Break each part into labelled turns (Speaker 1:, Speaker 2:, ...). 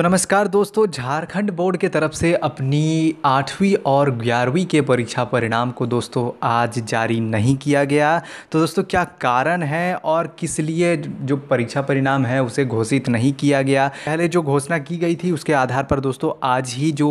Speaker 1: तो नमस्कार दोस्तों झारखंड बोर्ड के तरफ से अपनी आठवीं और ग्यारहवीं के परीक्षा परिणाम को दोस्तों आज जारी नहीं किया गया तो दोस्तों क्या कारण है और किस लिए जो परीक्षा परिणाम है उसे घोषित नहीं किया गया पहले जो घोषणा की गई थी उसके आधार पर दोस्तों आज ही जो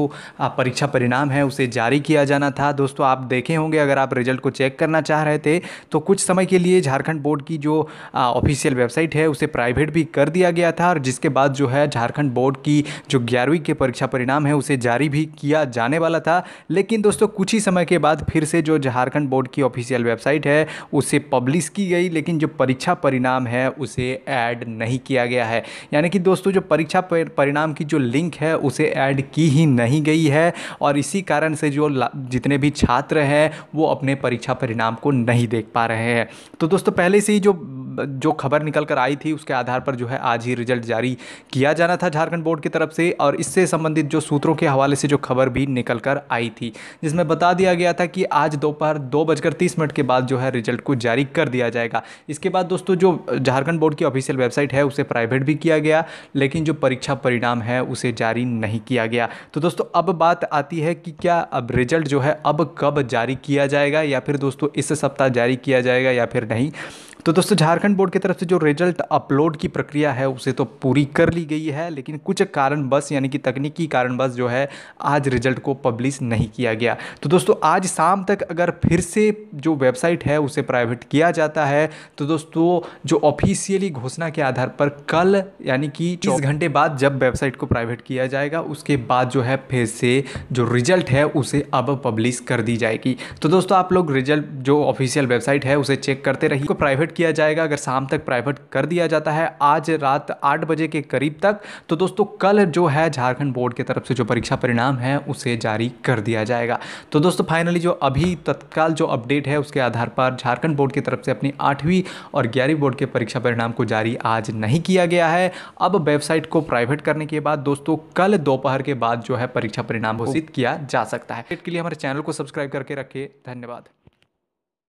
Speaker 1: परीक्षा परिणाम है उसे जारी किया जाना था दोस्तों आप देखे होंगे अगर आप रिजल्ट को चेक करना चाह रहे थे तो कुछ समय के लिए झारखंड बोर्ड की जो ऑफिशियल वेबसाइट है उसे प्राइवेट भी कर दिया गया था और जिसके बाद जो है झारखंड बोर्ड की की जो ग्यारहवीं के परीक्षा परिणाम है उसे जारी भी किया जाने वाला था लेकिन दोस्तों कुछ ही समय के बाद फिर से जो झारखंड बोर्ड की ऑफिशियल वेबसाइट है उसे पब्लिश की गई लेकिन जो परीक्षा परिणाम है उसे ऐड नहीं किया गया है यानी कि दोस्तों जो परीक्षा परिणाम की जो लिंक है उसे ऐड की ही नहीं गई है और इसी कारण से जो जितने भी छात्र हैं वो अपने परीक्षा परिणाम को नहीं देख पा रहे हैं तो दोस्तों पहले से ही जो जो खबर निकल कर आई थी उसके आधार पर जो है आज ही रिजल्ट जारी किया जाना था झारखंड बोर्ड की तरफ से और इससे संबंधित जो सूत्रों के हवाले से जो खबर भी निकल कर आई थी जिसमें बता दिया गया था कि आज दोपहर दो बजकर तीस मिनट के बाद जो है रिजल्ट को जारी कर दिया जाएगा इसके बाद दोस्तों जो झारखंड बोर्ड की ऑफिशियल वेबसाइट है उसे प्राइवेट भी किया गया लेकिन जो परीक्षा परिणाम है उसे जारी नहीं किया गया तो दोस्तों अब बात आती है कि क्या अब रिजल्ट जो है अब कब जारी किया जाएगा या फिर दोस्तों इस सप्ताह जारी किया जाएगा या फिर नहीं तो दोस्तों झारखंड झारखंड बोर्ड की तरफ से जो रिजल्ट अपलोड की प्रक्रिया है उसे तो पूरी कर ली गई है लेकिन कुछ कारणवश यानी कि तकनीकी कारणवश जो है आज रिजल्ट को पब्लिश नहीं किया गया तो दोस्तों आज शाम तक अगर फिर से जो वेबसाइट है उसे प्राइवेट किया जाता है तो दोस्तों जो ऑफिशियली घोषणा के आधार पर कल यानी कि चौबीस घंटे बाद जब वेबसाइट को प्राइवेट किया जाएगा उसके बाद जो है फिर से जो रिजल्ट है उसे अब पब्लिश कर दी जाएगी तो दोस्तों आप लोग रिजल्ट जो ऑफिशियल वेबसाइट है उसे चेक करते रहिए प्राइवेट किया जाएगा अगर शाम तक प्राइवेट कर दिया जाता है आज रात आठ बजे के करीब तक तो दोस्तों कल जो है झारखंड बोर्ड की तरफ से जो परीक्षा परिणाम है उसे जारी कर दिया जाएगा तो दोस्तों फाइनली जो अभी तत्काल जो अपडेट है उसके आधार पर झारखंड बोर्ड की तरफ से अपनी आठवीं और ग्यारहवीं बोर्ड के परीक्षा परिणाम को जारी आज नहीं किया गया है अब वेबसाइट को प्राइवेट करने के बाद दोस्तों कल दोपहर के बाद जो है परीक्षा परिणाम घोषित किया जा सकता है के लिए हमारे चैनल को सब्सक्राइब करके रखिए धन्यवाद